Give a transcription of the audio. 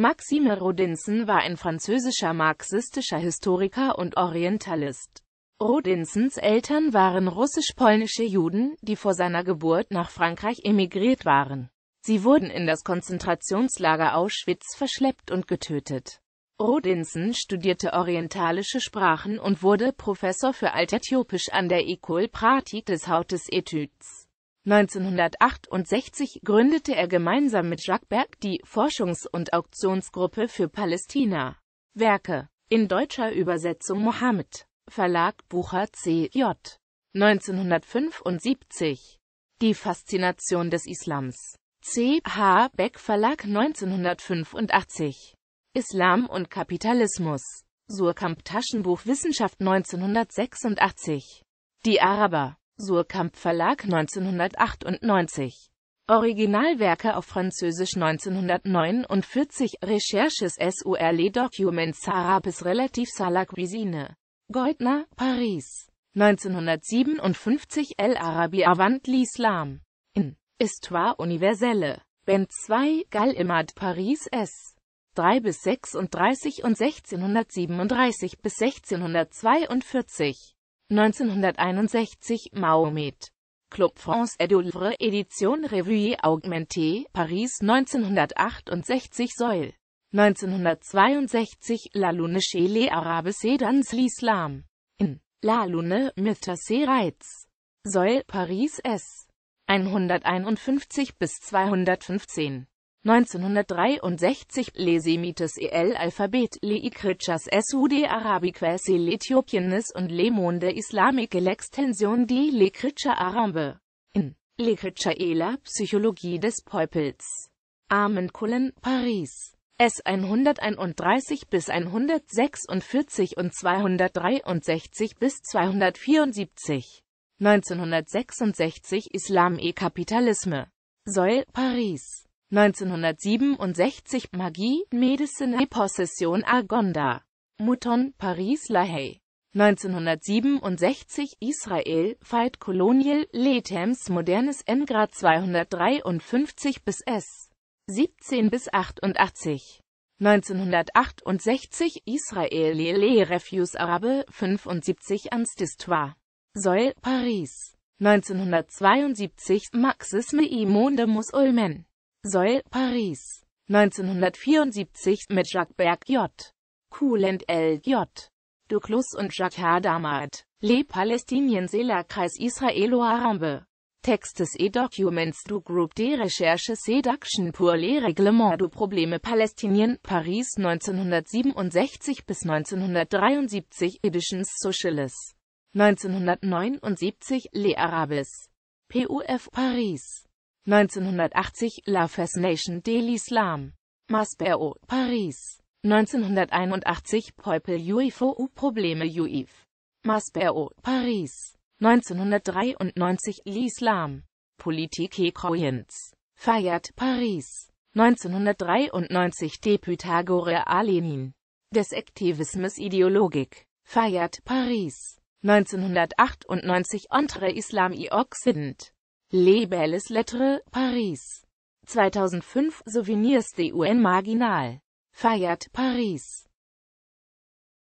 Maxime Rodinson war ein französischer marxistischer Historiker und Orientalist. Rodinsons Eltern waren russisch-polnische Juden, die vor seiner Geburt nach Frankreich emigriert waren. Sie wurden in das Konzentrationslager Auschwitz verschleppt und getötet. Rodinson studierte orientalische Sprachen und wurde Professor für Altäthiopisch an der École Pratique des Hautes Etudes. 1968 gründete er gemeinsam mit Jacques Berg die Forschungs- und Auktionsgruppe für Palästina. Werke in deutscher Übersetzung Mohammed. Verlag Bucher C.J. 1975 Die Faszination des Islams. C.H. Beck Verlag 1985 Islam und Kapitalismus. Surkamp Taschenbuch Wissenschaft 1986 Die Araber Surkamp Verlag 1998. Originalwerke auf Französisch 1949, Recherches sur les documents arabes relatifs à la cuisine. Goldner, Paris. 1957 El Arabi avant l'Islam. In Histoire universelle. Band 2, Imad Paris S. 3 bis 36 und 1637 bis 1642. 1961 Mahomet. Club France et Louvre Edition Revue Augmentée, Paris 1968 Soil. 1962 La Lune chez les Arabes et dans l'Islam. In La Lune mit ses Reiz. Soil Paris S. 151 bis 215. 1963 Lesemites el Alphabet l'Alphabet, les sud arabiques et l'Éthiopiennes und le monde islamique l'extension de l'Écriture arabe. In L'Écriture et la Psychologie des Peuples. Armenkullen, Paris. S 131 bis 146 und 263 bis 274. 1966 Islam e Kapitalisme. Soll, Paris. 1967 Magie, Medicine, Possession Agonda, Mouton, Paris La Haye. 1967 Israel, Fight Colonial, Les Thames modernes N Grad 253 bis S. 17 bis 88. 1968 Israel Les Refuse Arabe 75 ans d'histoire. Soll, Paris. 1972 Marxisme et Monde Musulman. Soil, Paris. 1974 mit Jacques Berg J. Coulent L. J. Duclos und Jacques Hadamard. Les Palestiniens et la Kreis Israélo-Arabe. Textes et documents du groupe des recherches séduction pour les règlements du Probleme palestinien, Paris 1967 bis 1973, Editions Socialis. 1979, Les Arabes. PUF Paris. 1980 La Fascination de l'Islam. Maspero, Paris. 1981 Peuple UFO U Probleme Juif. Maspero, Paris. 1993 L'Islam. Politik Ekoyens. Feiert, Paris. 1993 De Pythagore à Lenin. Des Aktivismus Ideologik. Feiert, Paris. 1998 Entre Islam et Occident. Les Belles Lettres, Paris. 2005, Souvenirs de UN Marginal. Feiert, Paris.